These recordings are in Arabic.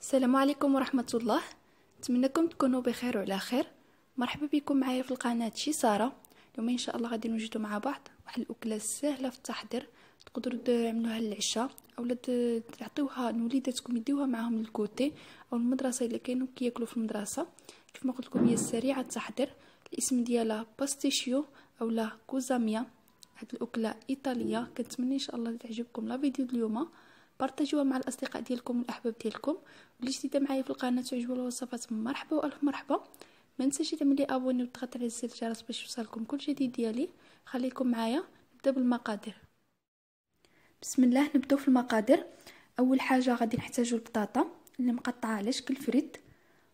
السلام عليكم ورحمة الله نتمنىكم تكونوا بخير وعلى خير مرحبا بكم معايا في القناة شي سارة اليوم ان شاء الله غادي نوجدو مع بعض واحد الاكلة سهلة في التحضير تقدروا تعملوها للعشاء اولا تعطيوها لوليداتكم يديوها معاهم للكوتي او المدرسة الا كانوا كياكلوا في المدرسة كيف ما قلت لكم هي سريعة التحضير الاسم ديالها باستيشيو اولا كوزاميا هاد الاكلة ايطالية كنتمنى ان شاء الله تعجبكم لا فيديو اليوم بارطاجوها مع الاصدقاء ديالكم والاحباب ديالكم واللي جديده معايا في القناه تعجبوا الوصفات مرحبا والف مرحبا ما نساش تعملي ابوني وتضغط على زر الجرس باش يوصلكم كل جديد ديالي خليكم معايا نبدا بالمقادير بسم الله نبداو في المقادير اول حاجه غادي نحتاجو البطاطا اللي مقطعه على شكل فريد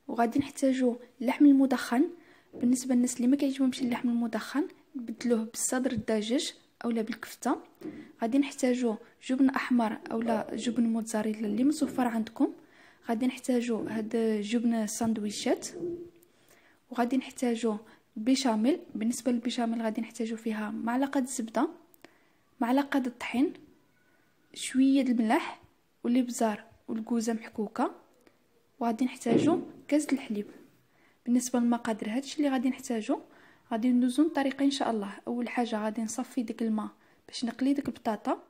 وغادي نحتاجو اللحم المدخن بالنسبه للناس اللي ما كيعجبهمش اللحم المدخن نبدلوه بالصدر الدجاج اولا بالكفته غادي نحتاجو جبن احمر اولا جبن موتزاريلا اللي متوفر عندكم غادي نحتاجو هاد جبن ساندويشات وغادي نحتاجو بيشاميل بالنسبه للبيشاميل غادي نحتاجو فيها معلقه الزبده معلقه الطحين شويه الملح والابزار والكوزه محكوكه وغادي نحتاجو كاس الحليب بالنسبه للمقادير هادشي اللي غادي نحتاجو غادي ندوزو الطريقه ان شاء الله اول حاجه غادي نصفي ديك الماء باش نقلي ديك البطاطا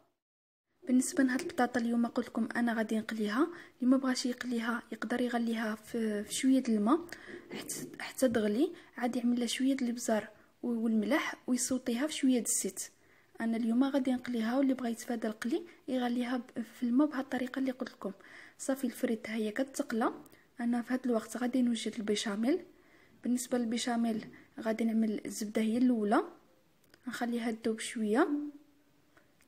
بالنسبه لهاد البطاطا اليوم قلت لكم انا غادي نقليها اللي ما بغاش يقليها يقدر يغليها في, في شويه الماء حتى تغلي عاد يعمل لها شويه الابزار والملح ويصوتيها في شويه الزيت انا اليوم غادي نقليها واللي بغى يتفادى القلي يغليها في الماء بهاد الطريقه اللي قلت لكم صافي الفريت هي كتقلى انا في هاد الوقت غادي نوجد البيشاميل بالنسبه للبيشاميل غادي نعمل الزبده هي الاولى نخليها تذوب شويه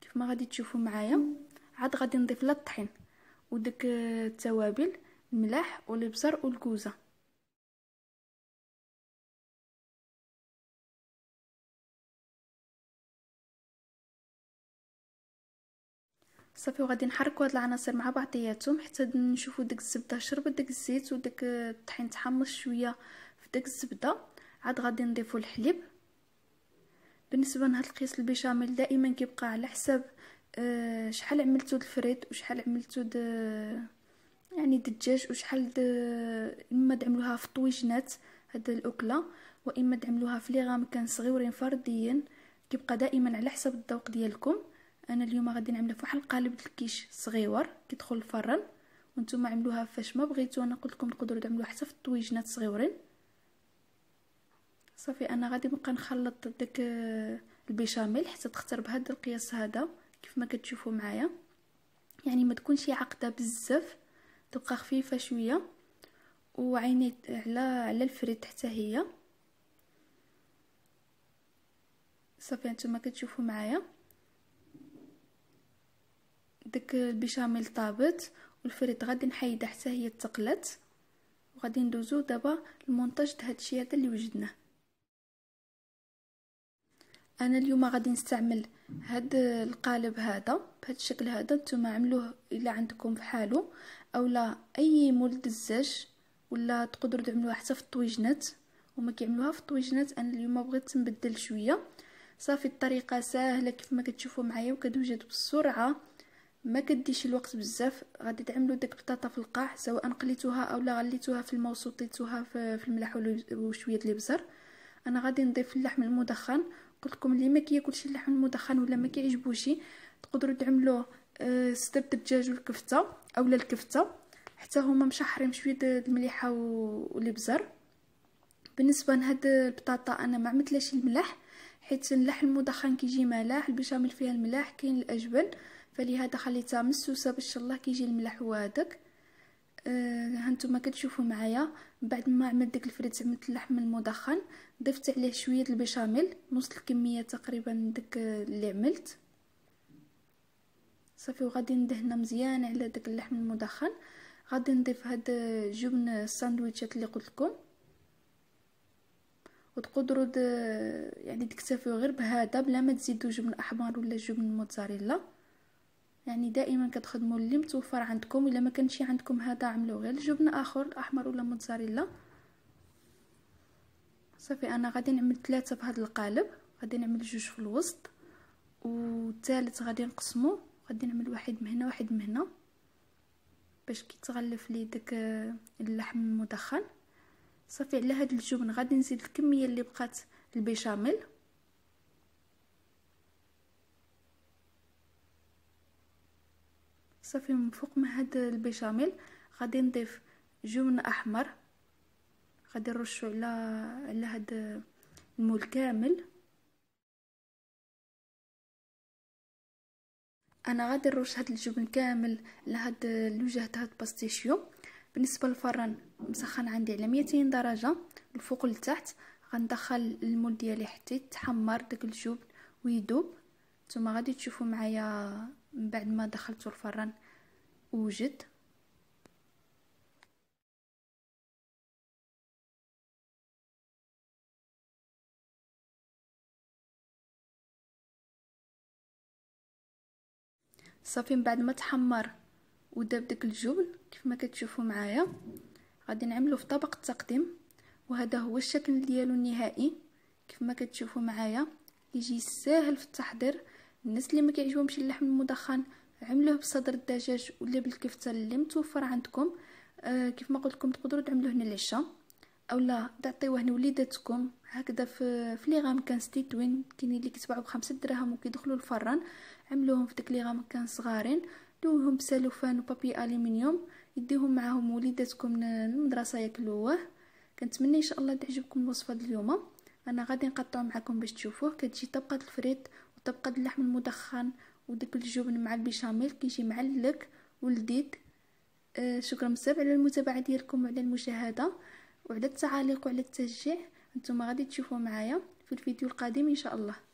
كيف ما غادي تشوفوا معايا عاد غادي نضيف لها الطحين وديك التوابل الملاح والبزر والكوزه صافي وغادي نحركوا هاد العناصر مع بعضياتهم حتى نشوفوا ديك الزبده شربت ديك الزيت وديك الطحين تحمص شويه في ديك الزبده عاد غادي نضيفو الحليب بالنسبه لهاد القيس البيشاميل دائما كيبقى على حساب آه، شحال عملتو الفريت وشحال عملتو د يعني دجاج وشحال د اما تعملوها في الطويجنات هاد الاكله واما تعملوها في لي كان صغيورين فرديا كيبقى دائما على حسب الذوق ديالكم انا اليوم غادي نعملها في واحد القالب الكيش صغيور كيدخل الفرن وانتم عملوها فاش ما بغيتو انا قلت لكم تقدروا تعملوها حتى في الطويجنات صغيورين صافي انا غادي نبقى نخلط داك آه، البيشاميل حتى تختار بهذا القياس هذا كيف ما كتشوفوا معايا يعني ما تكونش عقده بزاف تبقى خفيفه شويه وعيني على على الفريد حتى هي صافي انتما كتشوفوا معايا داك البيشاميل طابت والفريت غادي نحيدها حتى هي تقلت وغادي ندوزو دابا المونتاج هادشي هذا اللي وجدناه انا اليوم غادي نستعمل هاد القالب هذا بهذا الشكل هذا نتوما عملوه الا عندكم بحالو اولا اي مولد الزاج ولا تقدروا تعملوها حتى في الطويجنات هما كيعملوها في الطويجنات انا اليوم بغيت نبدل شويه صافي الطريقه ساهله كيف ما كتشوفوا معايا وكتوجد بسرعه ما كديش الوقت بزاف غادي تعملوا ديك البطاطا في القاع سواء قليتوها اولا غليتوها في الماء وسطيتوها في الملح وشويه الابزر انا غادي نضيف اللحم المدخن قلت لكم اللي ما كياكلش اللحم المدخن ولا ما كيعجبوش تقدروا تعملوه صدر آه، الدجاج والكفته اولا الكفته حتى هما مشحرين شويه المليحه والابزر بالنسبه لهاد البطاطا انا ما عملتلاش الملح حيت اللحم المدخن كيجي ملاح البشاميل فيها الملاح كاين الاجبن فلهذا خليتها مسوسه باش الله كيجي الملح وهذاك آه، هانتوما كتشوفوا معايا بعد ما عملت داك الفريت عملت اللحم المدخن ضفت عليه شويه البشاميل نص الكميه تقريبا داك اللي عملت صافي وغادي ندهنها مزيان على داك اللحم المدخن غادي نضيف هاد جبن الساندويتشات اللي قلت لكم وتقدروا يعني تكتفيو غير بهذا بلا ما تزيدوا جبن احمر ولا جبن موتزاريلا يعني دائما كتخدموا اللي متوفر عندكم الا ما كانش عندكم هذا عملوا غير الجبن اخر احمر ولا موتزاريلا صافي انا غادي نعمل ثلاثه في هذا القالب غادي نعمل جوج في الوسط والثالث غادي نقسمه غادي نعمل واحد من هنا واحد من هنا باش كيتغلف لي داك اللحم المدخن صافي على هذا الجبن غادي نزيد الكميه اللي بقات البيشاميل صافي من فوق ما هاد البيشاميل غادي نضيف جبن احمر غادي نرشو على على هاد المول كامل انا غادي نرش هاد الجبن كامل لهاد الوجه تاع الباستيشيو بالنسبه للفران مسخن عندي على 200 درجه الفوق لتحت غندخل المول ديالي حتى يتحمر داك الجبن ويذوب نتوما غادي تشوفوا معايا من بعد ما دخلت الفرن وجد صافي من بعد ما تحمر وداب داك الجبن كيف ما كتشوفوا معايا غادي نعملو في طبق التقديم وهذا هو الشكل ديالو النهائي كيف ما كتشوفوا معايا يجي ساهل في التحضير الناس اللي ما كيعجبهمش اللحم المدخن عملوه بصدر الدجاج ولا بالكفته اللي متوفر عندكم آه كيف ما قلت لكم تقدروا تعملوه هنا العشاء اولا تعطيوه هنا وليداتكم هكذا في في ليغام ستيتوين كاينين اللي كيتباعوا بخمسة دراهم وكيدخلوا الفران عملوهم في ديك ليغام كان صغارين دوهم بسالوفان وبابي الومنيوم يديهم معاهم وليداتكم للمدرسه ياكلوه كنتمنى ان شاء الله تعجبكم الوصفه اليوم انا غادي نقطعو معكم باش تشوفوه كتجي طبقه الفريت تبقى اللحم المدخن وداك الجبن مع البيشاميل كيجي معلك ولذيذ آه شكرا بزاف على المتابعه ديالكم وعلى المشاهده وعلى التعاليق وعلى التشجيع نتوما غادي تشوفوا معايا في الفيديو القادم ان شاء الله